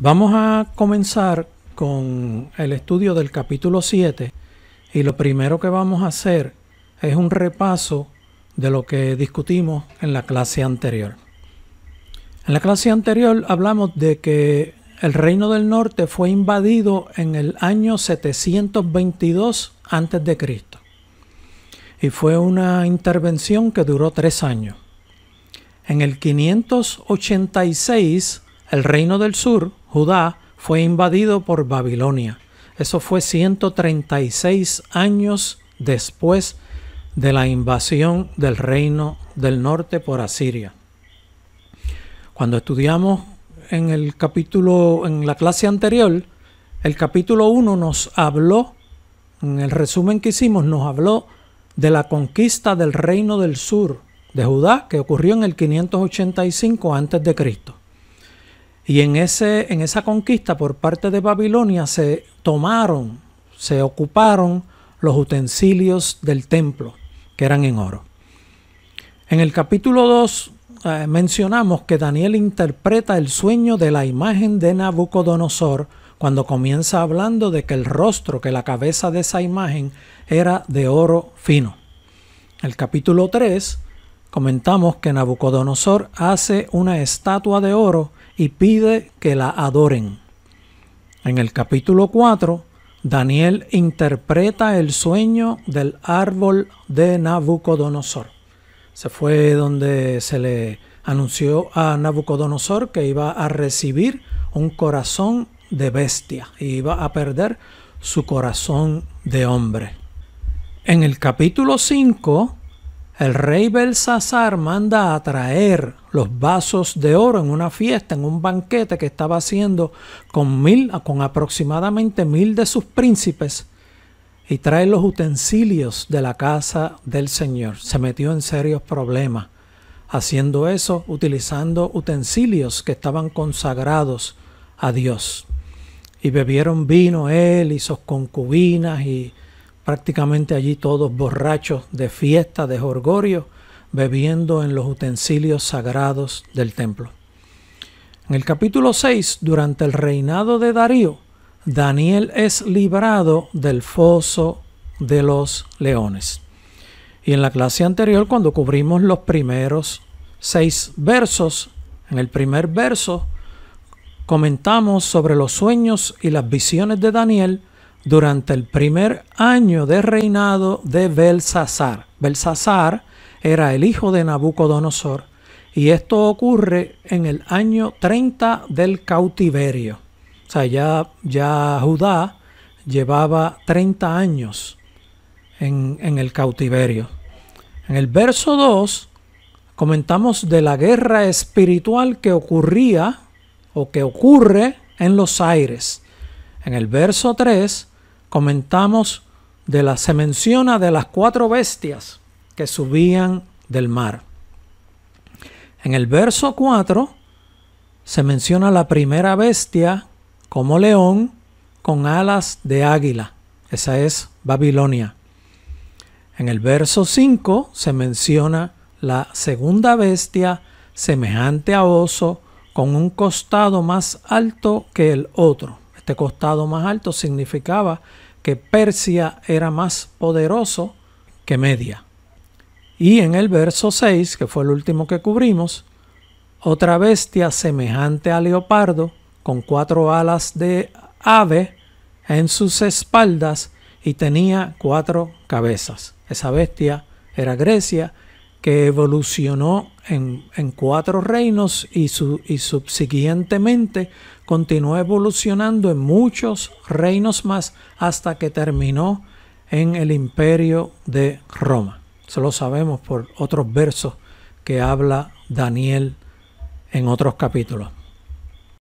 Vamos a comenzar con el estudio del capítulo 7 y lo primero que vamos a hacer es un repaso de lo que discutimos en la clase anterior. En la clase anterior hablamos de que el reino del norte fue invadido en el año 722 a.C. y fue una intervención que duró tres años. En el 586 el reino del sur Judá fue invadido por Babilonia. Eso fue 136 años después de la invasión del reino del norte por Asiria. Cuando estudiamos en el capítulo en la clase anterior, el capítulo 1 nos habló en el resumen que hicimos nos habló de la conquista del reino del sur de Judá que ocurrió en el 585 antes de Cristo. Y en, ese, en esa conquista por parte de Babilonia se tomaron, se ocuparon los utensilios del templo, que eran en oro. En el capítulo 2 eh, mencionamos que Daniel interpreta el sueño de la imagen de Nabucodonosor cuando comienza hablando de que el rostro, que la cabeza de esa imagen era de oro fino. El capítulo 3 comentamos que Nabucodonosor hace una estatua de oro y pide que la adoren. En el capítulo 4, Daniel interpreta el sueño del árbol de Nabucodonosor. Se fue donde se le anunció a Nabucodonosor que iba a recibir un corazón de bestia y iba a perder su corazón de hombre. En el capítulo 5, el rey Belsasar manda a traer los vasos de oro en una fiesta, en un banquete que estaba haciendo con mil, con aproximadamente mil de sus príncipes, y trae los utensilios de la casa del Señor. Se metió en serios problemas haciendo eso, utilizando utensilios que estaban consagrados a Dios. Y bebieron vino él y sus concubinas y prácticamente allí todos borrachos de fiesta, de jorgorio, bebiendo en los utensilios sagrados del templo. En el capítulo 6, durante el reinado de Darío, Daniel es librado del foso de los leones. Y en la clase anterior, cuando cubrimos los primeros seis versos, en el primer verso comentamos sobre los sueños y las visiones de Daniel durante el primer año de reinado de Belsasar. Belsasar era el hijo de Nabucodonosor y esto ocurre en el año 30 del cautiverio. O sea, ya, ya Judá llevaba 30 años en, en el cautiverio. En el verso 2 comentamos de la guerra espiritual que ocurría o que ocurre en los aires. En el verso 3 comentamos de la, se menciona de las cuatro bestias que subían del mar. En el verso 4 se menciona la primera bestia como león con alas de águila. Esa es Babilonia. En el verso 5 se menciona la segunda bestia semejante a oso con un costado más alto que el otro. Este costado más alto significaba que Persia era más poderoso que Media. Y en el verso 6, que fue el último que cubrimos, otra bestia semejante a leopardo, con cuatro alas de ave en sus espaldas y tenía cuatro cabezas. Esa bestia era Grecia que evolucionó en, cuatro reinos y, su, y subsiguientemente continuó evolucionando en muchos reinos más hasta que terminó en el imperio de Roma. Eso lo sabemos por otros versos que habla Daniel en otros capítulos.